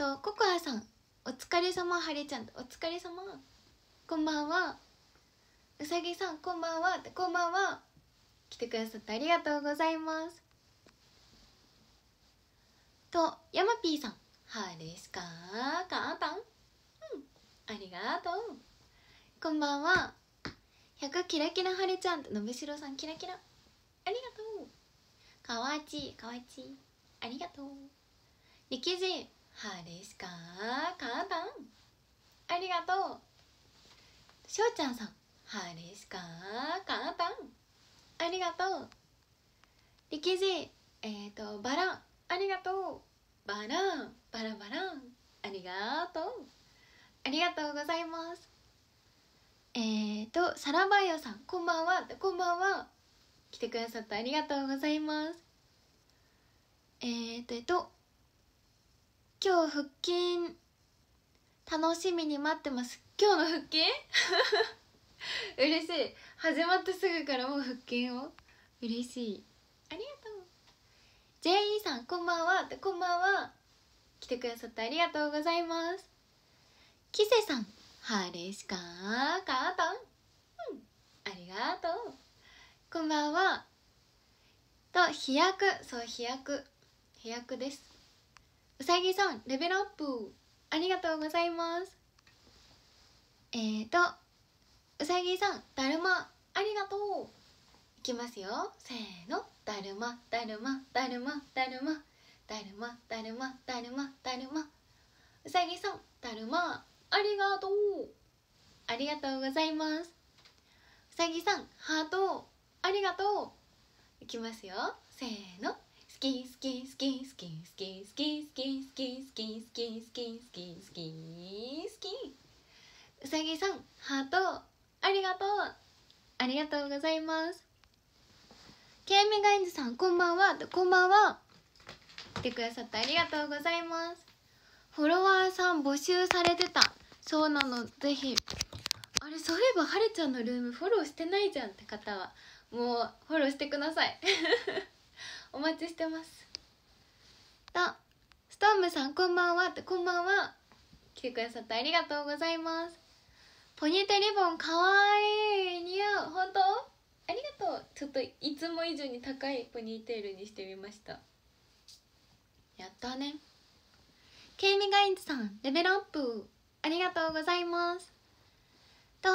とココアさんお疲れ様はれちゃんお疲れ様こんばんはうさぎさんこんばんはこんばんは来てくださってありがとうございますとヤマピーさんはれしかかあたんうんありがとうこんばんは100キラキラはるちゃんのぶしろさんキラキラありがとうかわちかわちありがとう力士はですか簡単ありがとうしょうちゃんさんはですか簡単ありがとうりきじえっ、ー、とバランありがとうバランバラバランありがとうありがとうございますえっ、ー、とサラバイオさんこんばんはこんばんは来てくださってありがとうございますえっ、ー、とえっと今日腹筋楽しみに待ってます今日の腹筋 嬉しい始まってすぐからもう腹筋を嬉しいありがとう JE さんこんばんはこんばんは来てくださってありがとうございますキセさん晴れしかーかーたん、うん、ありがとうこんばんはと飛躍そう飛躍飛躍ですうさぎさんレベルアップありがとうございますえーとうさぎさんだるまありがとういきますよせーのだるまだるまだるまだるまだるまだるまだるまだるまうさぎさんだるまありがとうありがとうございますうさぎさんハートありがとういきますよせーの好き好き好き好き好き好き好き好き好き好き好き好きうさぎさんハートありがとうありがとうございますケイミガインズさんこんばんはこんばんは来てくださってありがとうございますフォロワーさん募集されてたそうなのぜひあれそういえばはるちゃんのルームフォローしてないじゃんって方はもうフォローしてください お待ちしてますとストームさんこんばんはってこんばんは来てくださってありがとうございますポニーテリボンかわいい似合う本当ありがとうちょっといつも以上に高いポニーテールにしてみましたやったねケイミガインズさんレベルアップありがとうございますと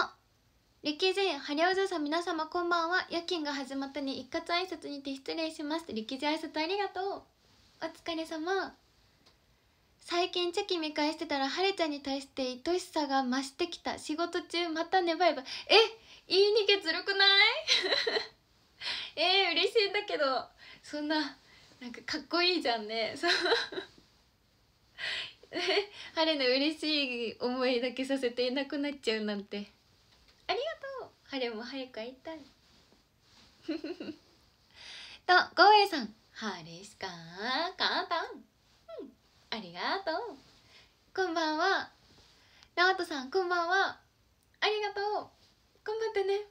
リッキー J ハリオズさん皆様こんばんは夜勤が始まったに一括挨拶にて失礼しますリッキー J 挨拶ありがとうお疲れ様最近チェキ見返してたらハレちゃんに対して愛しさが増してきた仕事中またねばえばえいいにけずるくない えー、嬉しいんだけどそんななんかかっこいいじゃんねそう晴れの嬉しい思いだけさせていなくなっちゃうなんてありがとう春も早く会いたい とゴーエさんハレしか簡単うんありがとうこんばんはナオトさんこんばんはありがとう頑張ってね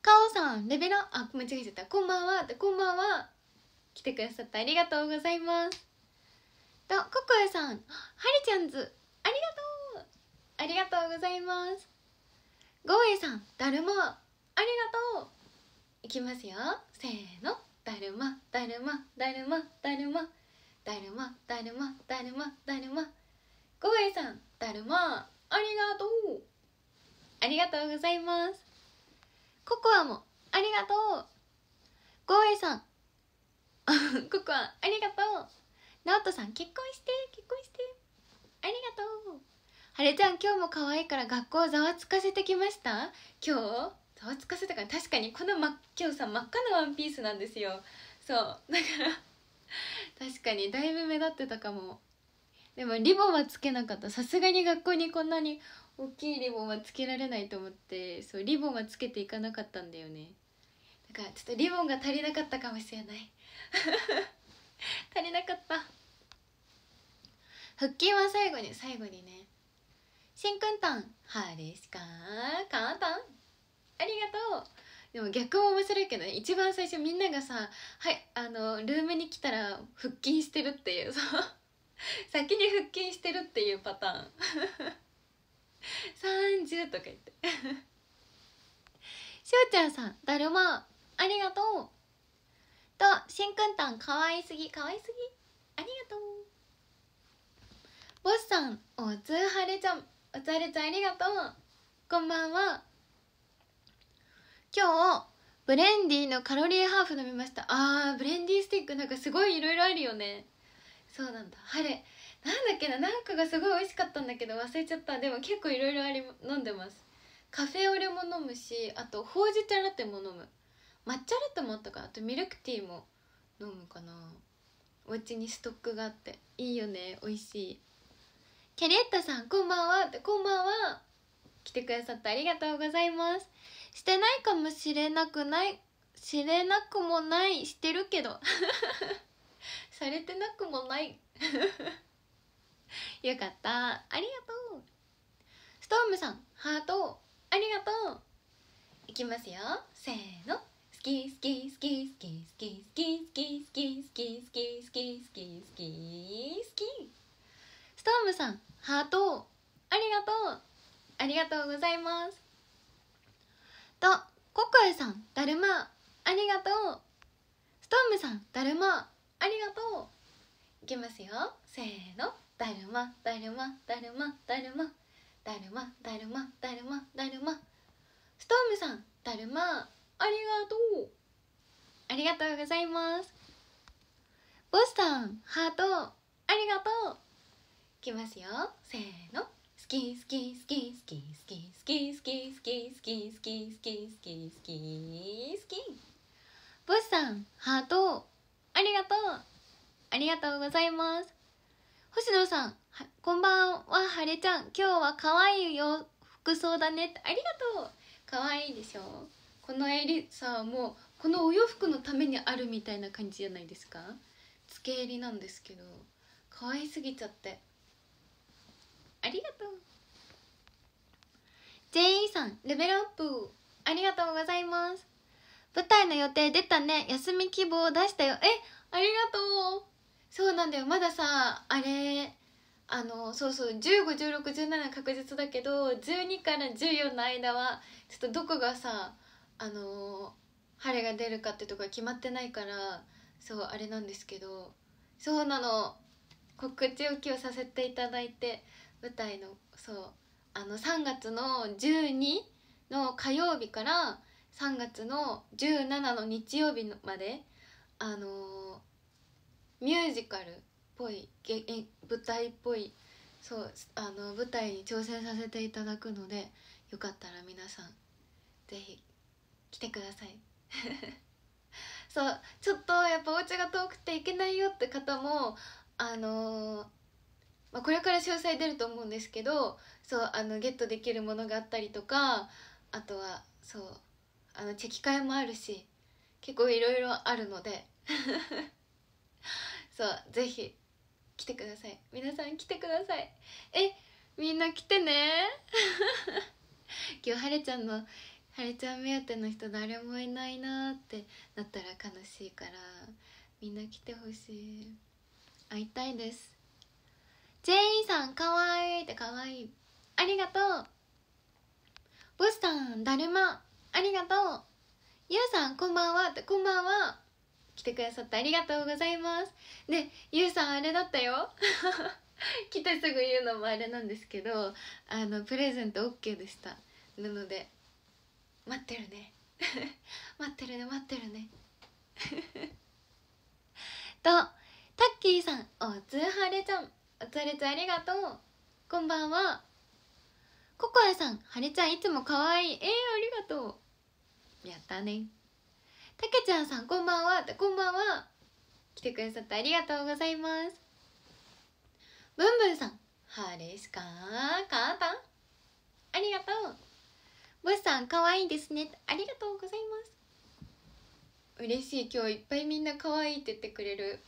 カオさんレベルあ間違えちゃったこんばんはこんばんは来てくださってありがとうございますとココエさんハリちゃんズありがとうありがとうございますゴーエさんだるまありがとういきますよせーのだるまだるまだるまだるまだるまだるまだるまだるまゴーエさんだるまありがとうありがとうございますココアもありがとうゴーエさん ココアありがとうナオトさん結婚して結婚してありがとうあれちゃん今日も可愛いから学校ざわつかせてきました今日ざわつかせたから確かにこの、っ今日さ真っ赤なワンピースなんですよそうだから 確かにだいぶ目立ってたかもでもリボンはつけなかったさすがに学校にこんなに大きいリボンはつけられないと思ってそうリボンはつけていかなかったんだよねだからちょっとリボンが足りなかったかもしれない 足りなかった腹筋は最後に最後にねしんくんたんはれしかかんたんありがとうでも逆も面白いけどね一番最初みんながさ「はいあのルームに来たら腹筋してる」っていうそう 先に腹筋してるっていうパターン30 とか言ってしお ちゃんさんだるまありがとうとしんくんたんかわいすぎかわいすぎありがとうボスさんおつはれちゃんおつあれちゃんありがとうこんばんは今日ブレンディのカロリーハーフ飲みましたあーブレンディスティックなんかすごいいろいろあるよねそうなんだ晴れなんだっけななんかがすごい美味しかったんだけど忘れちゃったでも結構いろいろあり飲んでますカフェオレも飲むしあとほうじ茶ラテも飲む抹茶ラテもあったかあとミルクティーも飲むかなお家にストックがあっていいよね美味しいキャリッタさんこんばんはってこんばんは来てくださってありがとうございますしてないかもしれなくない知れなくもないしてるけど されてなくもない よかったありがとうストームさんハートありがとういきますよせーの好き好き好き好き好きますよせーのだるまだるまだるまだるまだるまだるまだるまだるまストームさんだるまありがとうありがとうございますボスさんハートありがとういきますよせーの好き好き好き好き好き好き好き好き好き好き好き好き好きボスさんハートありがとうありがとうございます星野さんこんばんははれちゃん今日は可愛いよ服装だねってありがとう可愛いでしょこの襟さもうこのお洋服のためにあるみたいな感じじゃないですかつけ襟なんですけど可愛すぎちゃってありがとう JE さんレベルアップありがとうございます舞台の予定出たね休み希望出したよえありがとうそうなんだよまださあれあのそうそう151617確実だけど12から14の間はちょっとどこがさあの晴れが出るかってとか決まってないからそうあれなんですけどそうなの告知を今日させていただいて舞台のそうあの3月の12の火曜日から3月の17の日曜日まであのミュージカルっぽい舞台っぽいそうあの舞台に挑戦させていただくのでよかったら皆さん是非来てください そうちょっとやっぱお家が遠くて行けないよって方もあのー、まあ、これから詳細出ると思うんですけどそうあのゲットできるものがあったりとかあとはそうあのチェキ会もあるし結構いろいろあるので そうぜひ来てください皆さん来てくださいえみんな来てね 今日はれちゃんのはれちゃん目当ての人誰もいないなってなったら悲しいからみんな来てほしい会いたいですジェイさんかわいいってかわいいありがとうボスさんだるまありがとうゆうさんこんばんはってこんばんは来てくださってありがとうございますでゆうさんあれだったよ 来てすぐ言うのもあれなんですけどあのプレゼント OK でしたなので待ってるね 待ってるね待ってるね とタッキーさんおつはれちゃんおつはれちゃんありがとうこんばんはココアさんはれちゃんいつもかわいいえー、ありがとうやったねたけちゃんさんこんばんはこんばんは来てくださってありがとうございますぶんぶんさんハレスカーカータンありがとうボスさんかわいいですねありがとうございます嬉しい今日いっぱいみんなかわいいって言ってくれる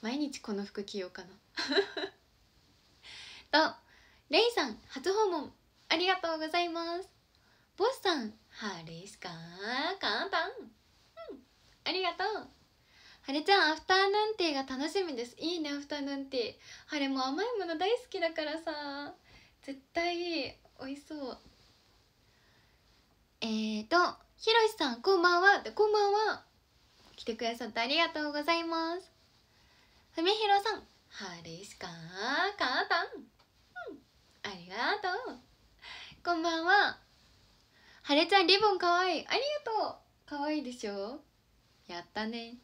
毎日この服着ようかな とレイさん初訪問ありがとうございますボスさんハはれしかかんぱんうんありがとうはれちゃんアフターヌーンティーが楽しみですいいねアフターヌーンティーはれも甘いもの大好きだからさ絶対美味しそうえーとひろしさんこんばんはこんばんは来てくださってありがとうございますふみひろさんハはれしかかんぱんうんありがとうこんばんははれちゃんリボンかわいいありがとうかわいいでしょやったね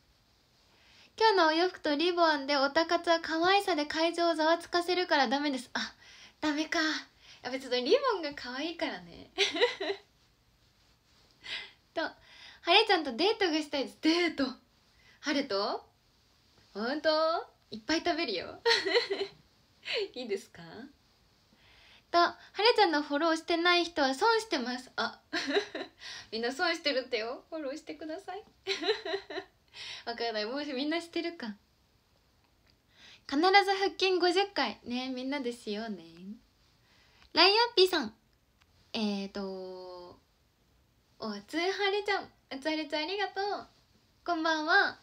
今日のお洋服とリボンでおたかつは可愛さで会場をざわつかせるからダメですあダメかやっぱちょっとリボンが可愛いからね とはれちゃんとデートがしたいですデートはれと本当いっぱい食べるよ いいですかと、はるちゃんのフォローしてない人は損してます。あ、みんな損してるってよ。フォローしてください。わからない。もしみんなしてるか。必ず腹筋50回。ね、みんなですよね。ライアッピーさん。えーと、おつはるちゃん。おつはれちゃんありがとう。こんばんは。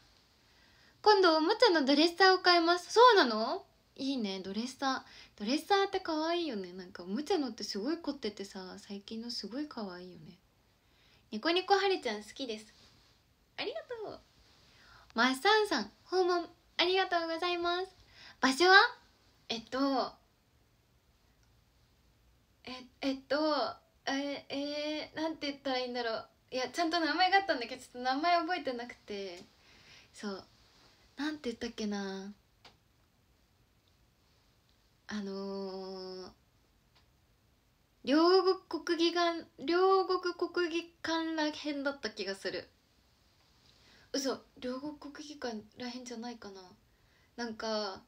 今度おもちゃのドレッサーを買います。そうなのいいね、ドレッサー。ドレッサーって可愛いよねなんかおもちゃのってすごい凝っててさ最近のすごい可愛いよねニコニコはるちゃん好きですありがとうマッサンさん訪問ありがとうございます場所はえっとええっとええー、なんて言ったらいいんだろういやちゃんと名前があったんだけどちょっと名前覚えてなくてそうなんて言ったっけなあのー、両国国技館両国国技館らへんだった気がする嘘両国国技館らへんじゃないかななんか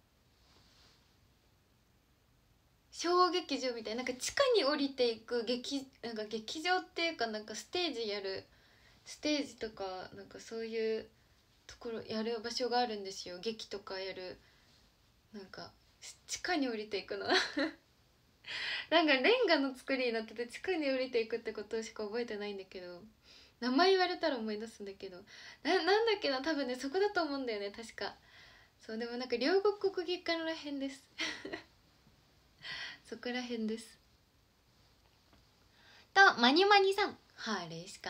小劇場みたいなんか地下に降りていく劇なんか劇場っていうかなんかステージやるステージとかなんかそういうところやる場所があるんですよ劇とかやるなんか地下に降りていくの なんかレンガの作りになってて地下に降りていくってことしか覚えてないんだけど名前言われたら思い出すんだけどななんだっけな多分ねそこだと思うんだよね確かそうでもなんか両国国技館らへんです そこらへんですとまにまにさん晴れしか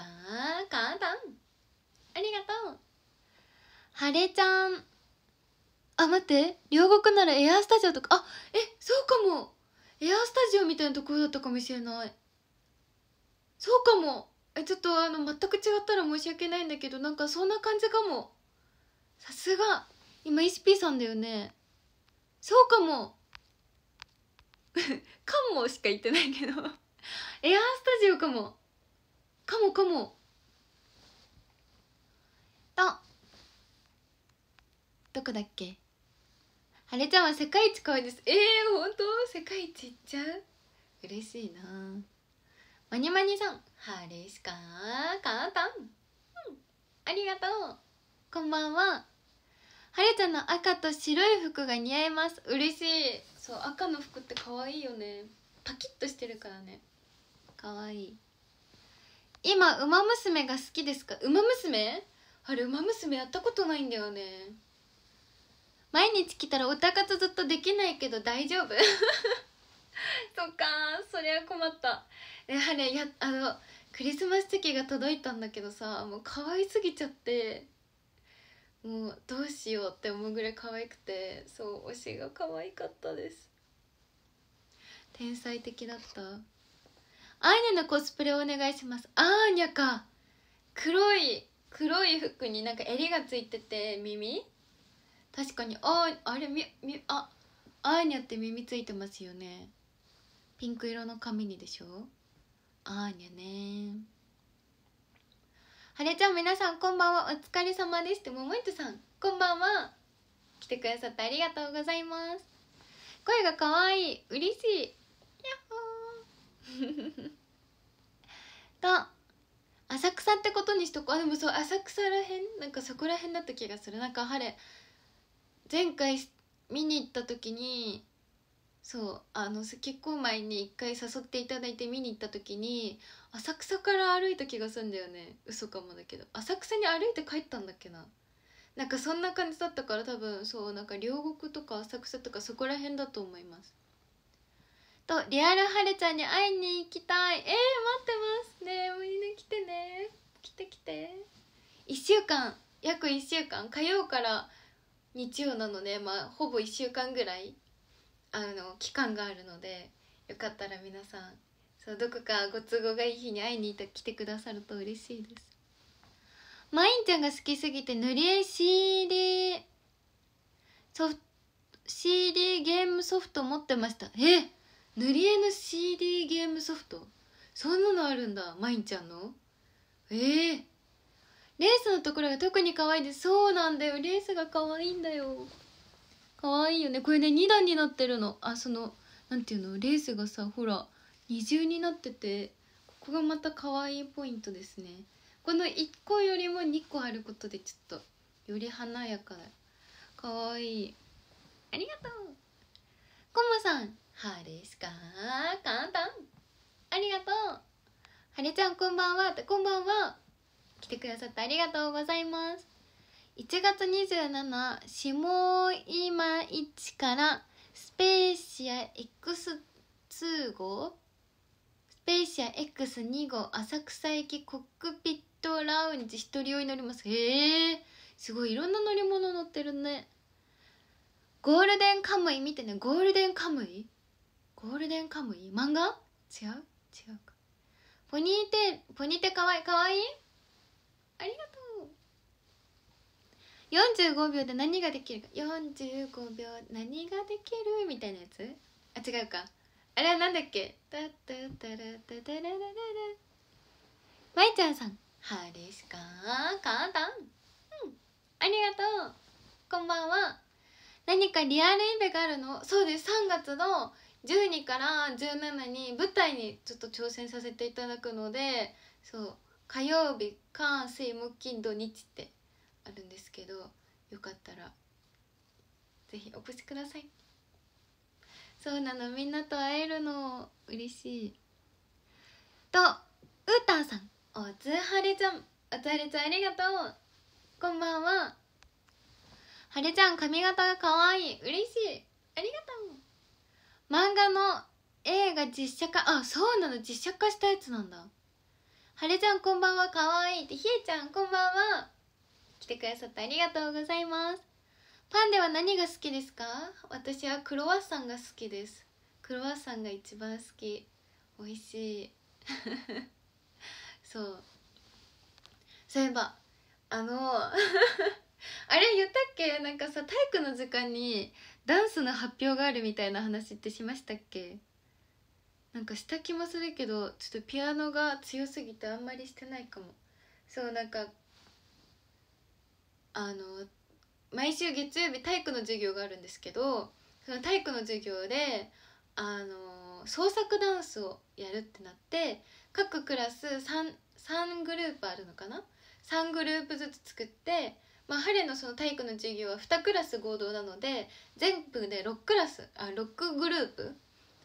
かーたんありがとう晴れちゃんあ、待って。両国ならエアースタジオとか、あ、え、そうかも。エアースタジオみたいなところだったかもしれない。そうかも。え、ちょっとあの、全く違ったら申し訳ないんだけど、なんかそんな感じかも。さすが。今、ECP さんだよね。そうかも。かもしか言ってないけど エアースタジオかも。かもかも。どこだっけあれちゃんは世界一可愛いですえー、本当世界一いっちゃう嬉しいなマニマニさんハレれしか簡単、うん、ありがとうこんばんははれちゃんの赤と白い服が似合います嬉しいそう赤の服って可愛いよねパキッとしてるからね可愛い今「ウマ娘」が好きですか「ウマ娘」あれ「ウマ娘」やったことないんだよね毎日来たらたかつずっとできないけど大丈夫 そっかそりゃ困ったやはりやあのクリスマスチェキが届いたんだけどさもう可愛すぎちゃってもうどうしようって思うぐらい可愛くてそう推しが可愛かったです天才的だったアイネのコスプレお願いしますあーにゃか黒い黒い服になんか襟がついてて耳確かにああれみみああーにゃって耳ついてますよねピンク色の髪にでしょあーにゃねはれちゃん皆さんこんばんはお疲れ様ですってももいとさんこんばんは来てくださってありがとうございます声がかわいい嬉しいやっほー と浅草ってことにしとこうでもそう浅草らへんなんかそこらへんだった気がするなんか晴れ前回見に行った時にそうあの結婚前に一回誘っていただいて見に行った時に浅草から歩いた気がするんだよね嘘かもだけど浅草に歩いて帰ったんだっけななんかそんな感じだったから多分そうなんか両国とか浅草とかそこら辺だと思いますとリアルはれちゃんに会いに行きたいえー、待ってますねえみんな来てね来て来て1週間約1週間火曜から日曜なので、まあ、ほぼ1週間ぐらいあの期間があるのでよかったら皆さんそうどこかご都合がいい日に会いに来てくださると嬉しいですまいんちゃんが好きすぎて塗り絵 CD ソフト CD ゲームソフト持ってましたえ塗り絵の CD ゲームソフトそんなのあるんだまいんちゃんのええーレースのところが特に可愛いですそうなんだよレースが可愛いんだよ可愛いよねこれね2段になってるのあその何ていうのレースがさほら二重になっててここがまた可愛いポイントですねこの1個よりも2個あることでちょっとより華やかだ可愛いありがとうコマさん晴れしか簡単ありがとうはれちゃんこんばんはこんばんは来てくださってありがとうございます1月27下今市からスペーシア X2 号スペーシア X2 号浅草駅コックピットラウンジ一人用に乗りますへえすごいいろんな乗り物乗ってるねゴールデンカムイ見てねゴールデンカムイゴールデンカムイ漫画違う違うかポニーテポニーテかわいいかわいいありがとう45秒で何ができるか45秒何ができるみたいなやつあ違うかあれはなんだっけタタタラタタララララまちゃんさん「はるしかかーたん」うんありがとうこんばんは何かリアルイベがあるのそうです3月の12から17に舞台にちょっと挑戦させていただくのでそう火曜日関水木金土日ってあるんですけどよかったらぜひお越しくださいそうなのみんなと会えるの嬉しいとウータンさんおつはれちゃんおつはれちゃんありがとうこんばんははれちゃん髪型がかわいい嬉しいありがとう漫画の映画実写化あそうなの実写化したやつなんだはるちゃんこんばんはかわいいってひえちゃんこんばんは来てくださってありがとうございますパンでは何が好きですか私はクロワッサンが好きですクロワッサンが一番好き美味しい そうそういえばあの あれ言ったっけなんかさ体育の時間にダンスの発表があるみたいな話ってしましたっけなんかした気もするけどちょっとピアノが強すぎてあんまりしてないかもそうなんかあの毎週月曜日体育の授業があるんですけどその体育の授業であの創作ダンスをやるってなって各クラス 3, 3グループあるのかな3グループずつ作って、まあ、春のその体育の授業は2クラス合同なので全部で6クラスあ6グループ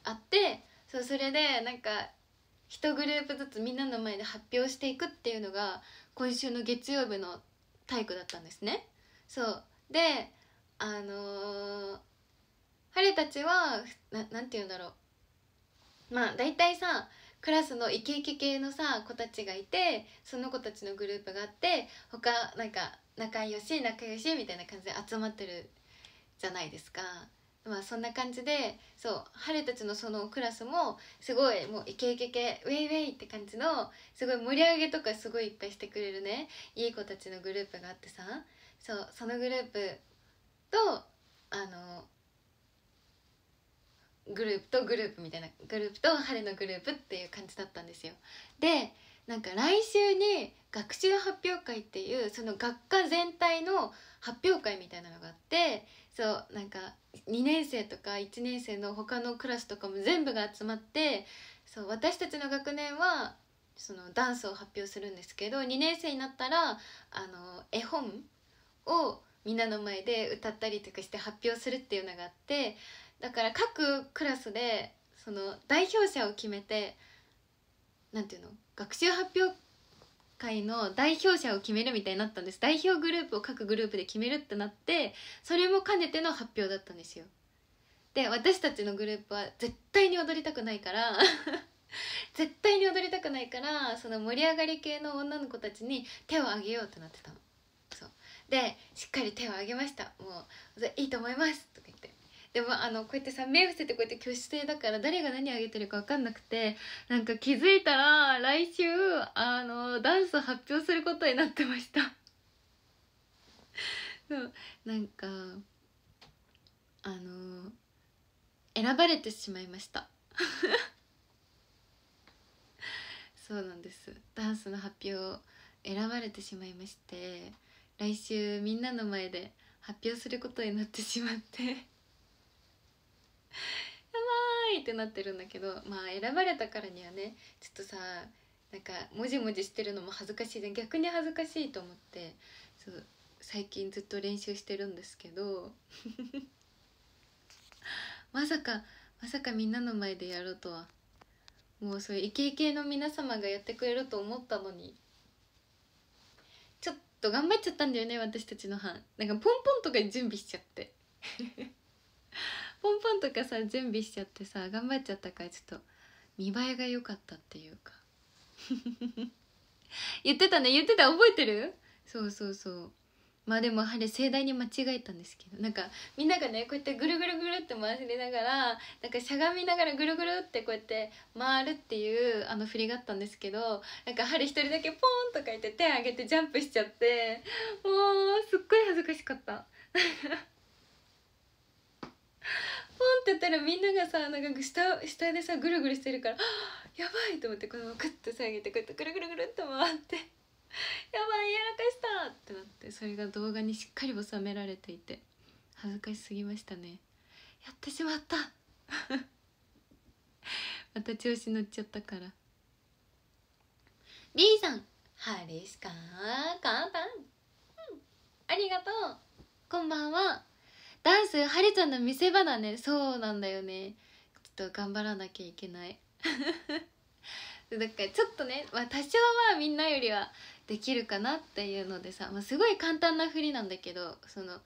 あってそうそれでなんか1グループずつみんなの前で発表していくっていうのが今週の月曜日の体育だったんですねそうであのー、晴れたちは何て言うんだろうまあ大体さクラスのイケイケ系のさ子たちがいてその子たちのグループがあって他なんか仲良し仲良しみたいな感じで集まってるじゃないですかまあそんな感じでそう晴れたちのそのクラスもすごいもうイケイケ系ウェイウェイって感じのすごい盛り上げとかすごいいっぱいしてくれるねいい子たちのグループがあってさそうそのグループとあのグループとグループみたいなグループと晴れのグループっていう感じだったんですよ。でなんか来週に学習発表会っていうその学科全体の発表会みたいなのがあってそうなんか2年生とか1年生の他のクラスとかも全部が集まってそう私たちの学年はそのダンスを発表するんですけど2年生になったらあの絵本をみんなの前で歌ったりとかして発表するっていうのがあってだから各クラスでその代表者を決めて何ていうの学習発表会の代表者を決めるみたいになったんです代表グループを各グループで決めるってなってそれも兼ねての発表だったんですよで私たちのグループは絶対に踊りたくないから 絶対に踊りたくないからその盛り上がり系の女の子たちに手を挙げようってなってたのそうでしっかり手を挙げましたもういいと思いますとでもあのこうやってさ目伏せてこうやって挙手制だから誰が何あげてるか分かんなくてなんか気づいたら来週あのダンス発表することになってました そうなんかあの選ばれてしまいました そうなんですダンスの発表選ばれてしまいまして来週みんなの前で発表することになってしまってやばいってなってるんだけどまあ選ばれたからにはねちょっとさなんかもじもじしてるのも恥ずかしいじゃん逆に恥ずかしいと思ってそう最近ずっと練習してるんですけど まさかまさかみんなの前でやるとはもうそういうイケイケの皆様がやってくれると思ったのにちょっと頑張っちゃったんだよね私たちの班なんかポンポンとか準備しちゃってポンポンとかさ準備しちゃってさ頑張っちゃったからちょっと見栄えが良かったっていうか 言ってたね言ってた覚えてるそうそうそうまあでもあれ盛大に間違えたんですけどなんかみんながねこうやってぐるぐるぐるって回りながらなんかしゃがみながらぐるぐるってこうやって回るっていうあの振りがあったんですけどなんか春一人だけポーンとか言って手上げてジャンプしちゃってもうすっごい恥ずかしかった。ポンってやったらみんながさなんか下下でさぐるぐるしてるから「やばい!」と思ってこのままクッと下げてこうやってぐるぐるぐるっと回って「やばいやらかした!」ってなってそれが動画にしっかり収められていて恥ずかしすぎましたねやってしまった また調子乗っちゃったから B さん「ハリスカーカーパン」うん、ありがとうこんばんはダンスはるちゃんの見せ場だねそうなんだよねちょっと頑張らなきゃいけないだ からちょっとね、まあ、多少はみんなよりはできるかなっていうのでさ、まあ、すごい簡単な振りなんだけどその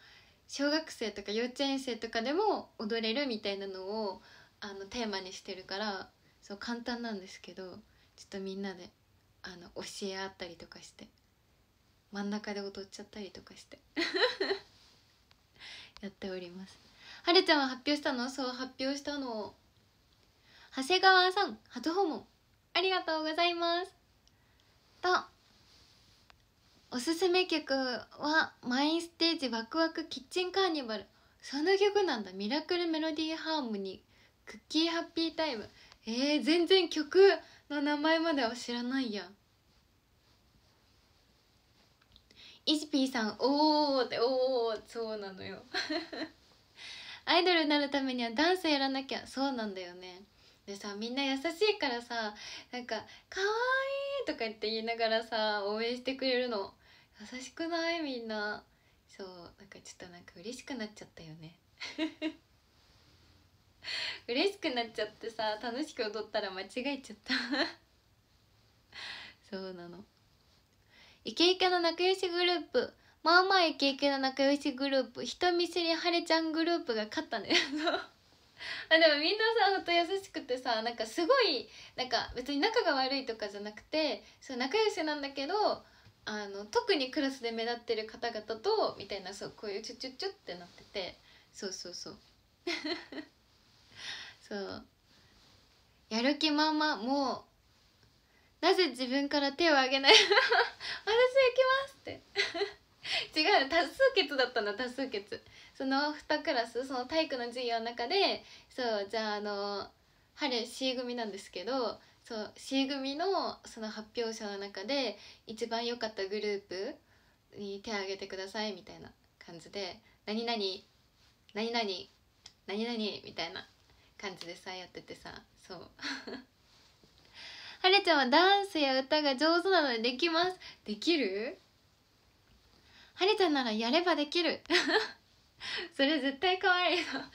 小学生とか幼稚園生とかでも踊れるみたいなのをあのテーマにしてるからそう簡単なんですけどちょっとみんなであの教え合ったりとかして真ん中で踊っちゃったりとかしてやっておりますはるちゃんは発表したのそう発表したの長谷川さん初訪問ありがとうございますとおすすめ曲は「マインステージワクワクキッチンカーニバル」その曲なんだ「ミラクルメロディーハーモニー」「クッキーハッピータイム」えー、全然曲の名前までは知らないやイジピーさんおおっておそうなのよ アイドルになるためにはダンスやらなきゃそうなんだよねでさみんな優しいからさなんか「かわいい!」とか言って言いながらさ応援してくれるの優しくないみんなそうなんかちょっとなんか嬉しくなっちゃったよね 嬉しくなっちゃってさ楽しく踊ったら間違えちゃった そうなのイケイケの仲良しグループまあまあイケイケの仲良しグループ人見知りはれちゃんグループが勝ったのよ あでもみんなさほんと優しくてさなんかすごいなんか別に仲が悪いとかじゃなくてそう仲良しなんだけどあの特にクラスで目立ってる方々とみたいなそうこういうチュチュチュってなっててそうそうそう そうやる気ままもうなぜ自分から手を挙げない 私行きますって 違う多数決だったの多数決その2クラスその体育の授業の中でそうじゃああの春 C 組なんですけどそう C 組のその発表者の中で一番良かったグループに手を挙げてくださいみたいな感じで「何々何々何々」みたいな感じでさやっててさそう はるちゃんはダンスや歌が上手なのでできますできるはるちゃんならやればできる それ絶対可愛いのパーっ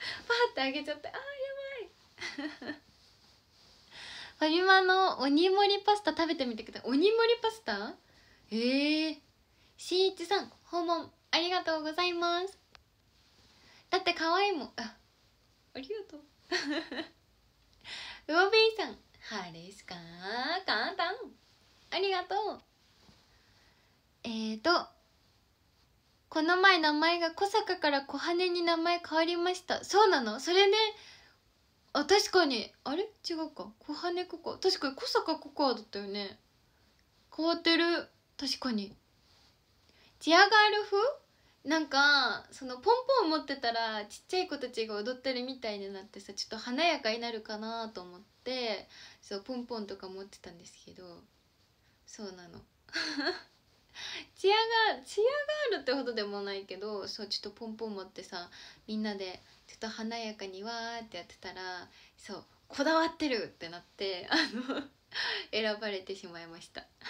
てあげちゃってあーやばい ファミマの鬼盛りパスタ食べてみてください鬼盛りパスタええー、しんいちさん訪問ありがとうございますだって可愛いもんあありがとうウォベイさんハレスカー簡単ありがとうえーとこの前名前が小坂から小羽に名前変わりましたそうなのそれねあ確かにあれ違うか小羽ココ確かに小坂ココアだったよね変わってる確かにチアガール風なんかそのポンポン持ってたらちっちゃい子たちが踊ってるみたいになってさちょっと華やかになるかなと思ってそうポンポンとか持ってたんですけどそうなの チアガールチアガールってほどでもないけどそうちょっとポンポン持ってさみんなでちょっと華やかにわーってやってたらそうこだわってるってなってあの 選ばれてしまいました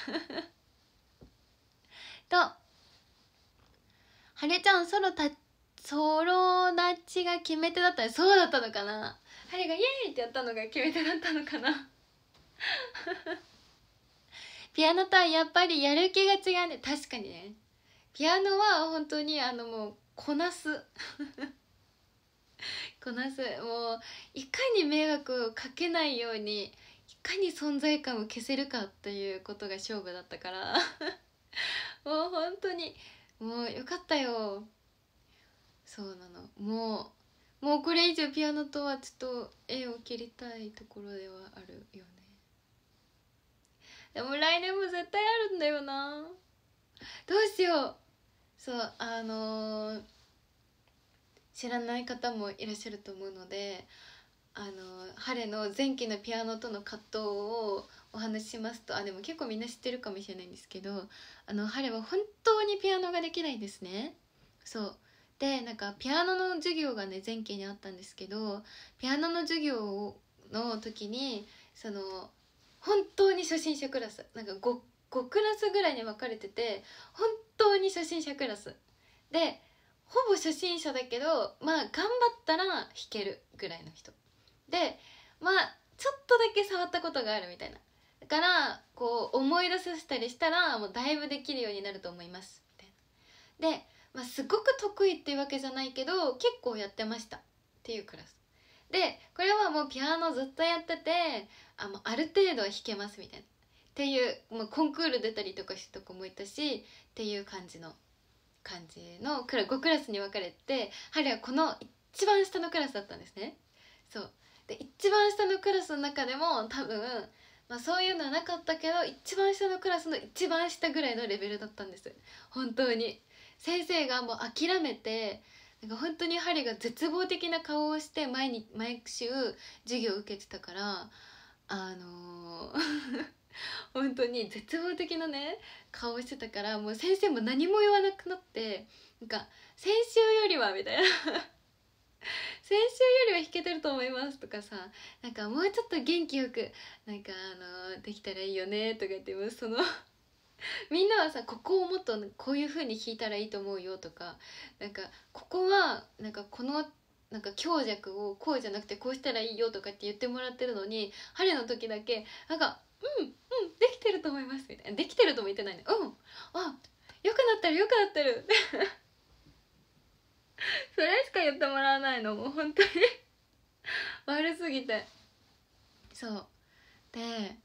とはれちゃんソロたソロ立ちが決め手だったそうだったのかなはれがイエーイってやったのが決め手だったのかな ピアノとはやっぱりやる気が違うね確かにねピアノは本当にあのもうこなす こなすもういかに迷惑をかけないようにいかに存在感を消せるかっていうことが勝負だったから もう本当にもうよかったよそうなのもうもうこれ以上ピアノとはちょっと絵を切りたいところではあるよねでも来年も絶対あるんだよなどうしようそうあのー、知らない方もいらっしゃると思うのであのー、晴れの前期のピアノとの葛藤をお話ししますとあでも結構みんな知ってるかもしれないんですけどあの晴れは本当にピアノができないんですねそうでなんかピアノの授業がね前期にあったんですけどピアノの授業の時にその本当に初心者クラスなんか 5, 5クラスぐらいに分かれてて本当に初心者クラスでほぼ初心者だけどまあ頑張ったら弾けるぐらいの人でまあちょっとだけ触ったことがあるみたいなだからこう思い出させたりしたらもうだいぶできるようになると思いますみたいなで、まあ、すごく得意っていうわけじゃないけど結構やってましたっていうクラスでこれはもうピアノずっとやっててあもうある程度は弾けますみたいなっていうもうコンクール出たりとかしたこもいたしっていう感じの感じのクラ5クラスに分かれて春はこの一番下のクラスだったんですね。そうで一番下のクラスの中でも多分、まあ、そういうのはなかったけど一番下のクラスの一番下ぐらいのレベルだったんです本当に。先生がもう諦めてなんか本当にハリが絶望的な顔をして毎に毎週授業を受けてたからあのー 本当に絶望的なね顔してたからもう先生も何も言わなくなってなんか「先週よりは」みたいな「先週よりは弾けてると思います」とかさなんかもうちょっと元気よくなんかあのできたらいいよねとか言ってもその みんなはさここをもっとこういう風に弾いたらいいと思うよとかなんかここはなんかこのなんか強弱をこうじゃなくてこうしたらいいよとかって言ってもらってるのに春の時だけなんか「うんうんできてると思います」みたいな「できてるとも言ってないねうんあよくなってるよくなってる」それしか言ってもらわないのもう本当に 悪すぎてそうで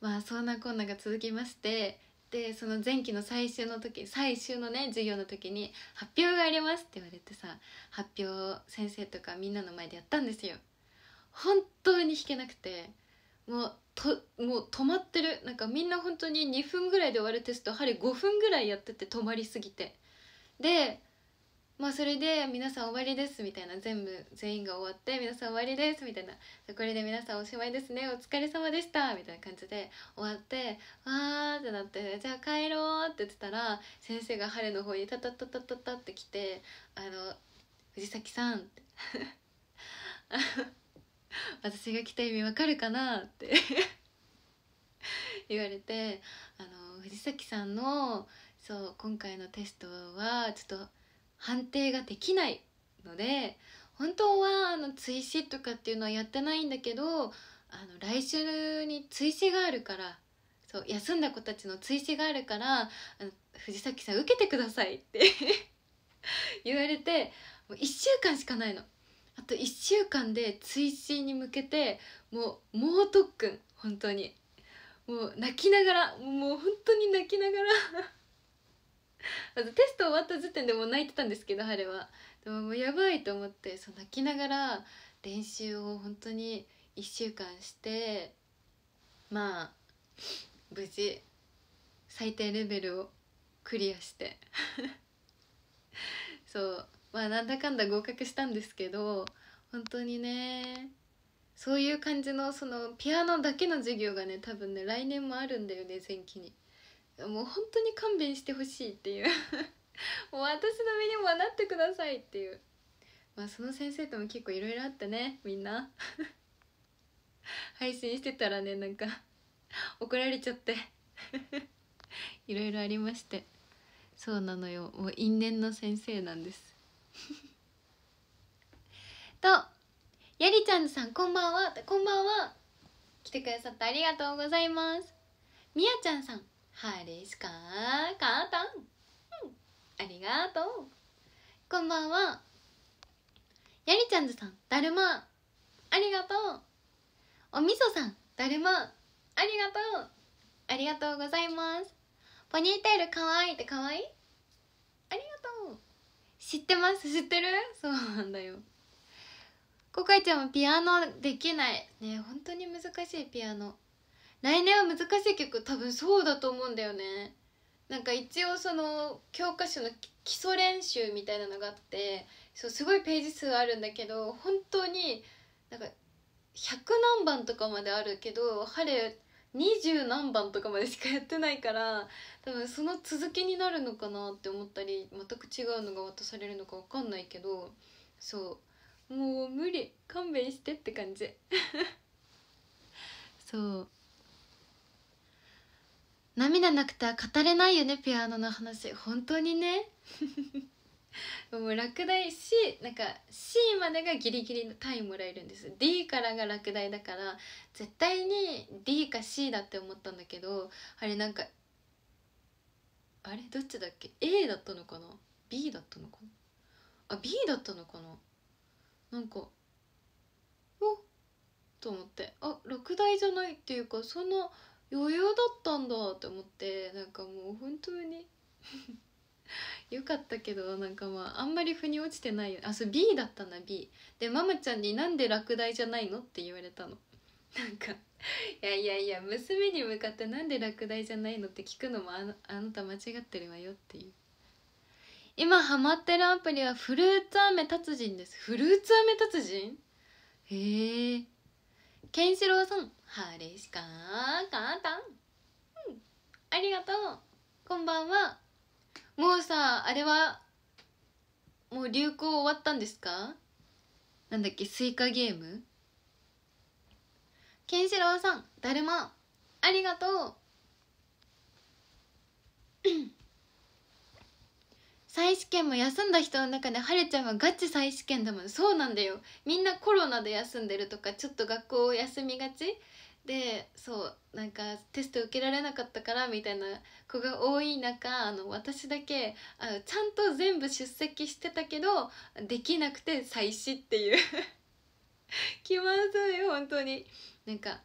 まあそんなこんなが続きましてでその前期の最終の時最終のね授業の時に「発表があります」って言われてさ発表先生とかみんなの前でやったんですよ。本当に弾けなくてもうともう止まってるなんかみんな本当に2分ぐらいで終わるテスト針5分ぐらいやってて止まりすぎてでまあそれで皆さん終わりですみたいな全部全員が終わって皆さん終わりですみたいなこれで皆さんおしまいですねお疲れ様でしたみたいな感じで終わってわーってなってじゃあ帰ろうって言ってたら先生が春の方にタタタタタタって来てあの藤崎さんって 私が来た意味わかるかなって言われてあの藤崎さんのそう今回のテストはちょっと判定ができないので本当はあの追試とかっていうのはやってないんだけどあの来週に追試があるからそう休んだ子たちの追試があるからあの藤崎さん受けてくださいって 言われてもう1週間しかないの。あと1週間で追試に向けてもう猛特訓本当にもう泣きながらもう本当に泣きながらまずテスト終わった時点でもう泣いてたんですけどれはでももうやばいと思ってそう泣きながら練習を本当に1週間してまあ無事最低レベルをクリアして そうまあなんだかんだ合格したんですけど本当にねそういう感じのそのピアノだけの授業がね多分ね来年もあるんだよね前期に。もう本当に勘弁してほしいっていう もう私の身にもなってくださいっていうまあその先生とも結構いろいろあったねみんな 配信してたらねなんか怒られちゃっていろいろありましてそうなのよもう因縁の先生なんです とやりちゃんさんこんばんはこんばんは来てくださってありがとうございますみやちゃんさんはいですか簡単、うん、ありがとうこんばんはやりちゃんずさんだるまありがとうおみそさんだるまありがとうありがとうございますポニーテールかわいいってかわいいありがとう知ってます知ってるそうなんだよコカイちゃんもピアノできないね本当に難しいピアノ来年は難しい曲多分そうだと思うんだよねなんか一応その教科書の基礎練習みたいなのがあってそうすごいページ数あるんだけど本当になんか100何番とかまであるけど春20何番とかまでしかやってないから多分その続きになるのかなって思ったり全く違うのが渡されるのか分かんないけどそうもう無理勘弁してって感じ そう涙なくては語れないよねピアノの話本当にね もう落第 C なんか C までがギリギリの単位もらえるんです D からが落第だから絶対に D か C だって思ったんだけどあれなんかあれどっちだっけ A だったのかな B だったのかなあ B だったのかななんかおっと思ってあ落第じゃないっていうかその余裕だったんだって思ってなんかもう本当に よかったけどなんかまああんまり腑に落ちてないあそう B だったな B でママちゃんに「なんで落第じゃないの?」って言われたの なんか「いやいやいや娘に向かってなんで落第じゃないの?」って聞くのもああなた間違ってるわよっていう今ハマってるアプリはフルーツ飴達人ですフルーツ飴達人へえケンシロウさん彼しか簡うんありがとうこんばんはもうさあれはもう流行終わったんですかなんだっけスイカゲームケンシロウさんだるまありがとう 再試験も休んだ人の中ではるちゃんはガチ再試験だもんそうなんだよみんなコロナで休んでるとかちょっと学校を休みがちでそうなんかテスト受けられなかったからみたいな子が多い中あの私だけあのちゃんと全部出席してたけどできなくて再試っていう 気まずい本当になんか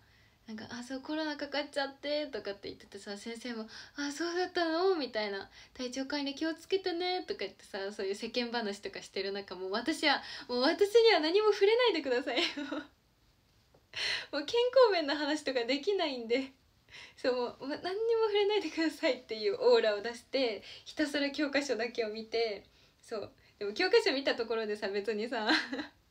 なんか「あそうコロナかかっちゃって」とかって言っててさ先生も「あそうだったの?」みたいな「体調管理気をつけてね」とか言ってさそういう世間話とかしてる中もう私はもう私には何も触れないでくださいよもう健康面の話とかできないんでそうもう何にも触れないでくださいっていうオーラを出してひたすら教科書だけを見てそうでも教科書見たところでさ別にさ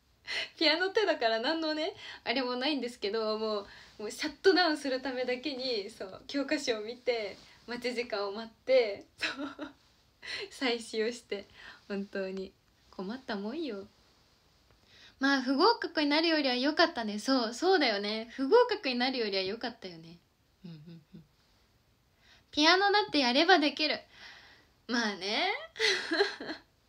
ピアノってだから何のねあれもないんですけどもうもうシャットダウンするためだけにそう教科書を見て待ち時間を待ってそう 採使をして本当に困ったもんよ。まあ不合格になるよりは良かったねそうそうだよね不合格になるよりは良かったよねうんうんうんピアノだってやればできるまあね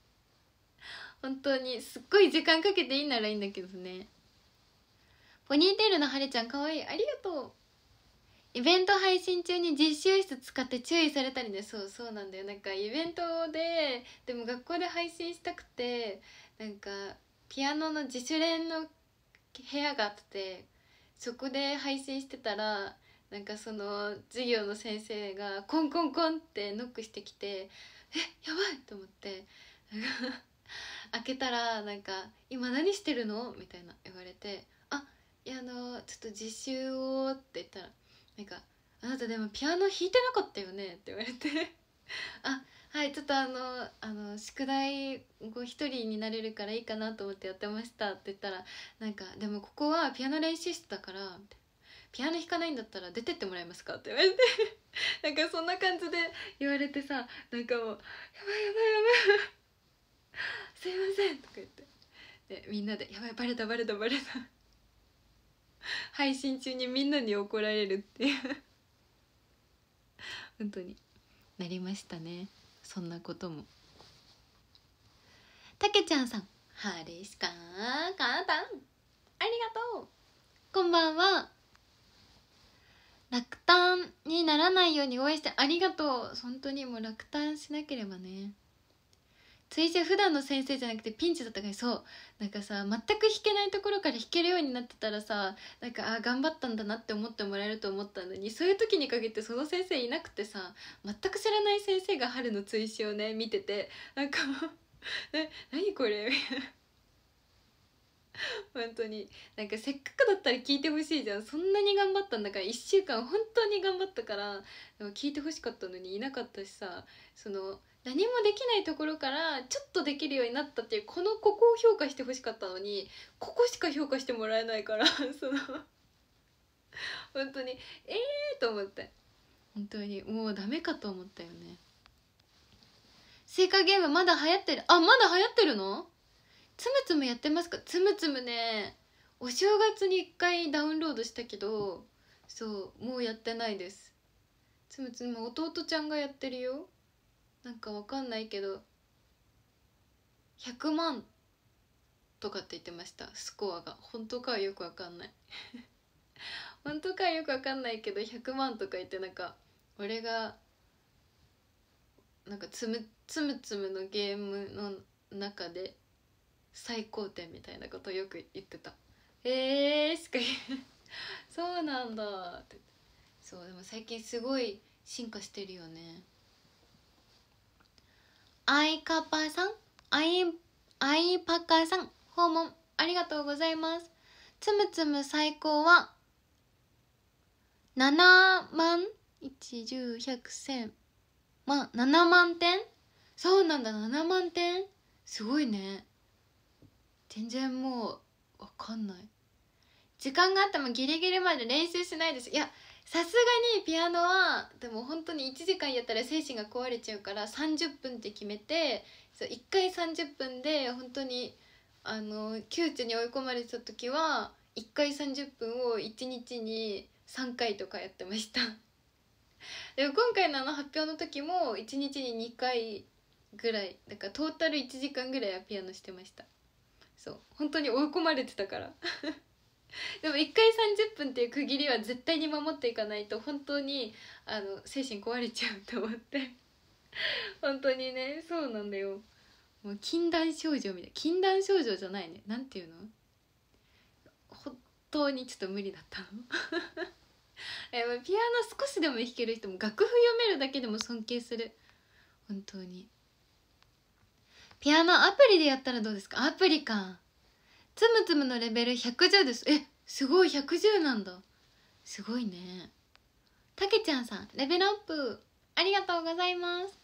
本当にすっごい時間かけていいならいいんだけどねポニーテールのはれちゃんかわいいありがとうイベント配信中に実習室使って注意されたりねそうそうなんだよなんかイベントででも学校で配信したくてなんかピアノの自主練の部屋があってそこで配信してたらなんかその授業の先生がコンコンコンってノックしてきて「えやばい!」と思って開けたらなんか「今何してるの?」みたいな言われて「あいやあのちょっと自習を」って言ったらなんか「あなたでもピアノ弾いてなかったよね」って言われてあ「あはいちょっとあのあの宿題ご一人になれるからいいかなと思ってやってましたって言ったらなんかでもここはピアノ練習室だからピアノ弾かないんだったら出てってもらえますかって言われて なんかそんな感じで言われてさなんかもう「やばいやばいやばい すいません」とか言ってでみんなで「やばいバレたバレたバレた」配信中にみんなに怒られるっていう本当になりましたね。そんなこともたけちゃんさん「ハれしかーかーたんありがとう」こんばんは落胆にならないように応援してありがとう本当にもう落胆しなければね水星普段の先生じゃなくてピンチだったからそうなんかさ全く弾けないところから弾けるようになってたらさなんかあ頑張ったんだなって思ってもらえると思ったのにそういう時に限ってその先生いなくてさ全く知らない先生が春の追試をね見ててなんかもう 何これみたいな。本当になんかせっかくだったら聞いてほしいじゃんそんなに頑張ったんだから1週間本当に頑張ったからでも聞いてほしかったのにいなかったしさその何もできないところからちょっとできるようになったっていうこのここを評価してほしかったのにここしか評価してもらえないから その本当にええー、と思って本当にもうダメかと思ったよねスイカゲームまだ流行ってるあまだ流行ってるのつむつむやってますかつむつむねお正月に一回ダウンロードしたけどそうもうやってないですつむつむ弟ちゃんがやってるよなんかわかんないけど100万とかって言ってましたスコアが本当かはよくわかんない 本当かはよくわかんないけど100万とか言ってなんか俺がなんかつむつむつむのゲームの中で最高点みたいなことをよく言ってた「えー」しか言 そうなんだってそうでも最近すごい進化してるよねアイカパさんアイアイパカさん訪問ありがとうございますつむつむ最高は7万1100100まあ7万点そうなんだ7万点すごいね全然もうわかんない時間があってもギリギリまで練習しないですいやさすがにピアノはでも本当に1時間やったら精神が壊れちゃうから30分って決めてそう1回30分で本当にあの窮地に追い込まれた時は1回30分を1日に3回とかやってました でも今回のあの発表の時も1日に2回ぐらいだからトータル1時間ぐらいはピアノしてましたそう本当に追い込まれてたから でも1回30分っていう区切りは絶対に守っていかないと本当にあの精神壊れちゃうと思って 本当にねそうなんだよもう禁断症状みたいな禁断症状じゃないね何ていうの本当にちょっと無理だったの えピアノ少しでも弾ける人も楽譜読めるだけでも尊敬する本当にピアノアプリでやったらどうですかアプリかつむつむのレベル110ですえすごい110なんだすごいねたけちゃんさんレベルアップありがとうございます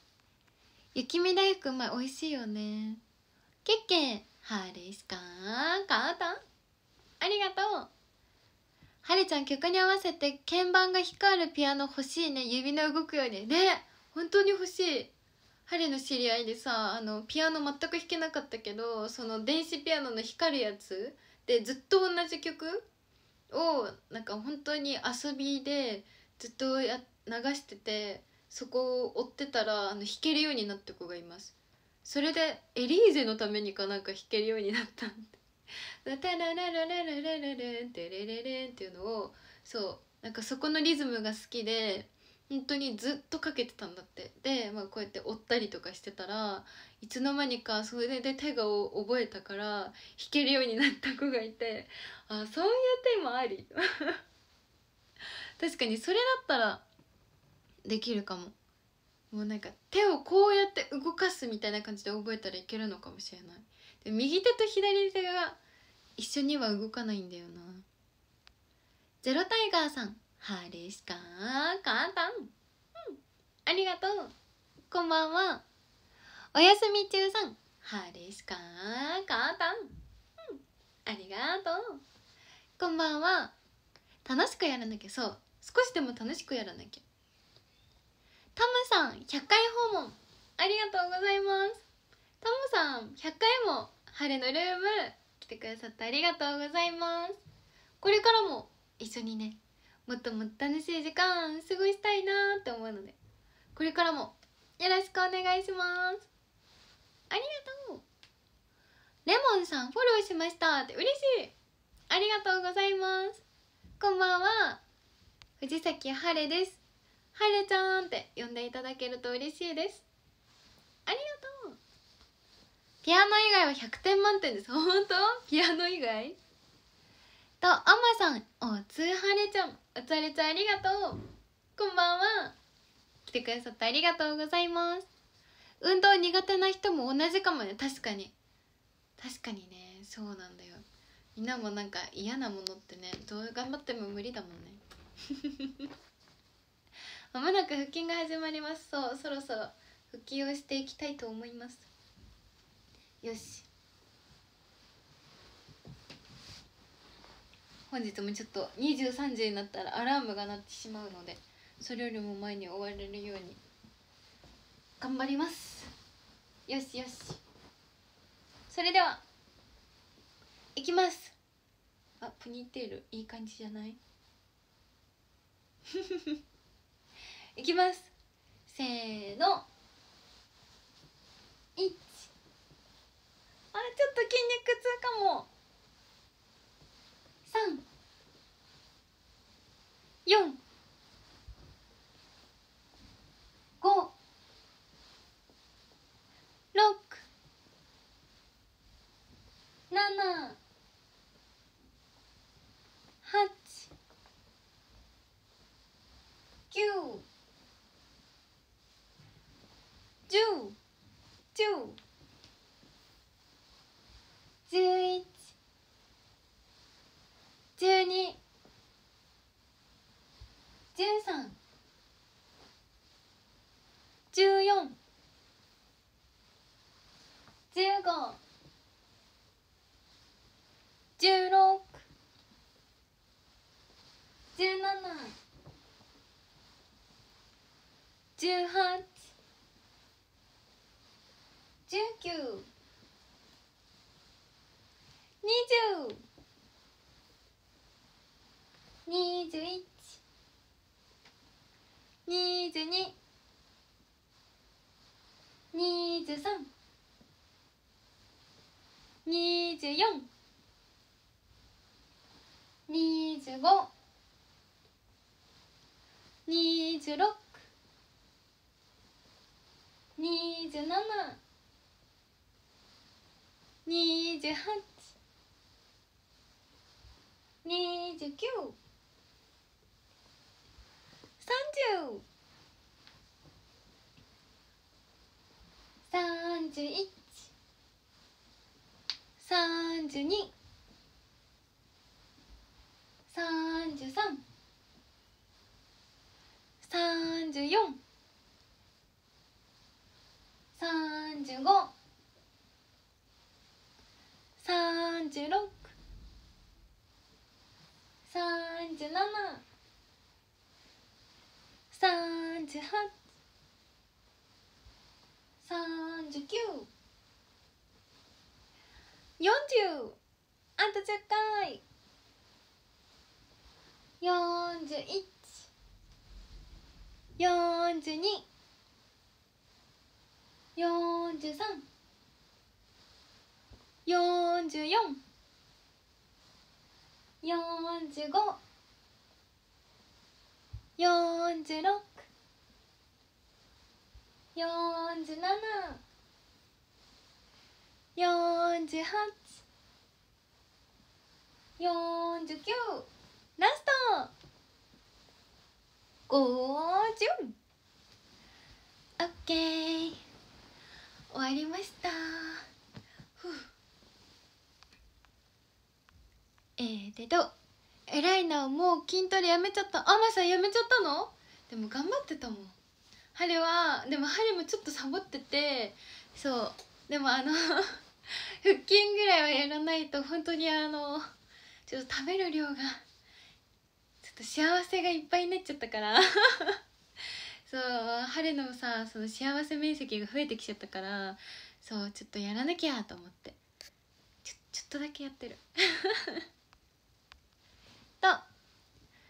雪見大福うまい美味しいよねけっけはれしかーかーたありがとうはるちゃん曲に合わせて鍵盤が光るピアノ欲しいね指の動くようにね本当に欲しいハの知り合いでさあのピアノ全く弾けなかったけどその電子ピアノの光るやつでずっと同じ曲をなんか本当に遊びでずっとや流しててそこを追ってたらあの弾けるようになった子がいますそれでエリーゼのためにかなんか弾けるようになったんで「タラララララララランテレレレン」っていうのをそうなんかそこのリズムが好きで本当にずっとかけてたんだってで、まあ、こうやって折ったりとかしてたらいつの間にかそれで手が覚えたから弾けるようになった子がいてあそういう手もあり 確かにそれだったらできるかももうなんか手をこうやって動かすみたいな感じで覚えたらいけるのかもしれないで右手と左手が一緒には動かないんだよなゼロタイガーさんハはですか簡単うんありがとうこんばんはおやすみ中さんハはですか簡単うんありがとうこんばんは楽しくやらなきゃそう少しでも楽しくやらなきゃタムさん100回訪問ありがとうございますタムさん100回も晴れのルーム来てくださってありがとうございますこれからも一緒にねもっともっと楽しい時間過ごしたいなって思うのでこれからもよろしくお願いしますありがとうレモンさんフォローしましたって嬉しいありがとうございますこんばんは藤崎晴れです晴れちゃんって呼んでいただけると嬉しいですありがとうピアノ以外は100点満点です本当ピアノ以外とあまさんおつはれちゃんおつあれちゃんありがとうこんばんは来てくださってありがとうございます運動苦手な人も同じかもね確かに確かにねそうなんだよみんなもなんか嫌なものってねどう頑張っても無理だもんね まもなく腹筋が始まりますそうそろそろ腹筋をしていきたいと思いますよし本日もちょっと23時になったらアラームが鳴ってしまうのでそれよりも前に終われるように頑張りますよしよしそれではいきますあプニーテールいい感じじゃない いきますせーの1あちょっと筋肉痛かも三、四、五、六、七、八、九、十、十、十一。1二十三十四十五十六十七十八十九二十二十一、二十二、二十三、二十四、二十五、二十六、二十七、二十八、二十九。三十。三十一。三十二。三十三。三十四。三十五。三十六。三十七。三十八、三十九、四十、あと十回、四十一、四十二、四十三、四十四、四十五。四十六、四十七、四十八、四十九、ラスト五十オッケー終わりましたふえー、でど偉いなもう筋トレやめちゃったあまさんやめちゃったのでも頑張ってたもん春はでも春もちょっとサボっててそうでもあの 腹筋ぐらいはやらないと本当にあのちょっと食べる量がちょっと幸せがいっぱいになっちゃったから そう春のさその幸せ面積が増えてきちゃったからそうちょっとやらなきゃと思ってちょちょっとだけやってる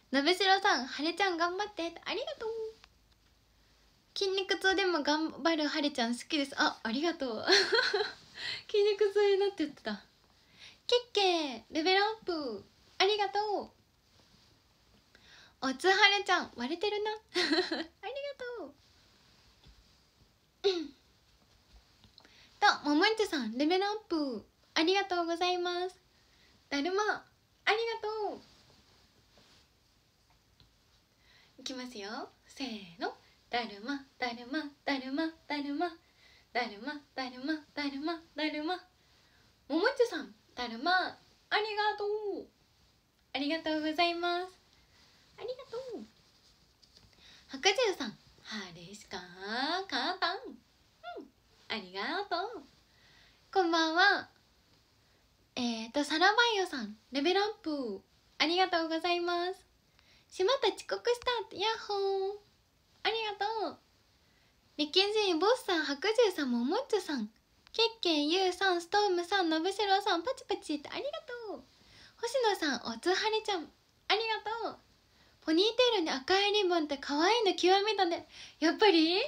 鍋城さんはれちゃん頑張ってありがとう筋肉痛でも頑張るはれちゃん好きですあありがとう 筋肉痛になってたケッケレベルアップありがとうおつはれちゃん割れてるな ありがとう とももんちさんレベルアップありがとうございますだるまありがとうきますよせーのだるまだるまだるまだるまだるまだるまだるまだるまももちさんだるまありがとうありがとうございますありがとう白獣さんはるしかかたんうんありがとうこんばんはえっ、ー、とサラバイオさんレベルアップありがとうございますしまった遅刻したってヤッホーありがとう理研人ボスさん白獣さんももっちょさんケッケンユウさんストームさんのぶしろさんパチパチってありがとう星野さんおつはりちゃんありがとうポニーテールに赤いリボンって可愛いの極めだねやっぱり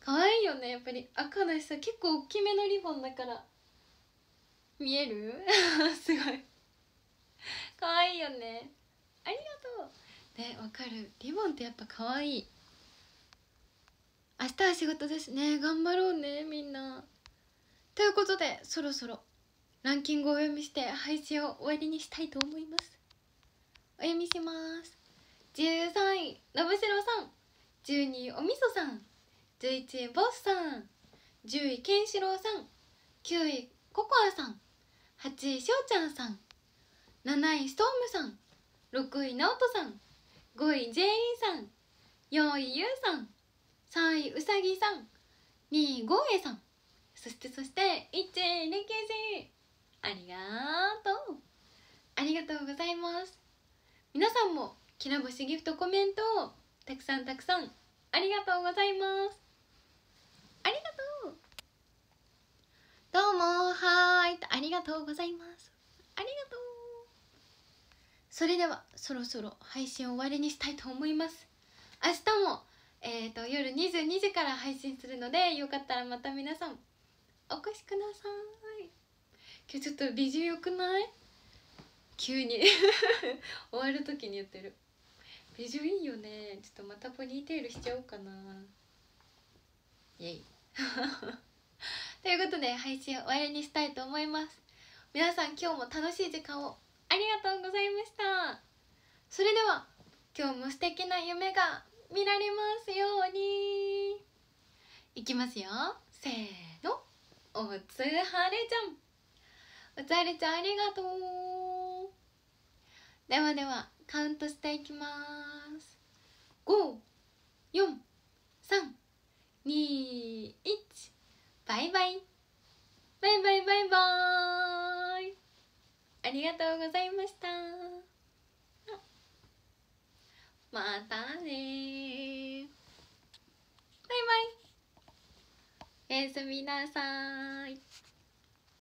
可愛いよねやっぱり赤だしさ結構大きめのリボンだから見える すごい可愛いよねありがとうねわかるリボンってやっぱ可愛い明日は仕事ですね頑張ろうねみんなということでそろそろランキングをお読みして配信を終わりにしたいと思いますお読みします13位信ぶしさん12位おみそさん11位ボスさん10位ケンシロウさん9位ココアさん8位しょうちゃんさん7位ストームさん6位直人さん5位ジェ J さん4位ゆうさん3位うさぎさん2位ゴーエさんそしてそして1位りきじありがとうありがとうございます皆さんもきらぼしギフトコメントをたくさんたくさんありがとうございますありがとうどうもはいありがとうございますありがとうそれではそろそろ配信終わりにしたいと思います明日も、えーと、夜22時から配信するのでよかったらまた皆さんお越しください今日ちょっと美女よくない急に 終わる時に言ってる美女いいよねちょっとまたポニーテールしちゃおうかなイエイ ということで配信終わりにしたいと思います皆さん今日も楽しい時間をありがとうございましたそれでは今日も素敵な夢が見られますようにいきますよせーのおつはれちゃんおつはれちゃんありがとうではではカウントしていきます54321バイバイバイバイバイバイありがとうございましたまたねバイバイおやすみなさい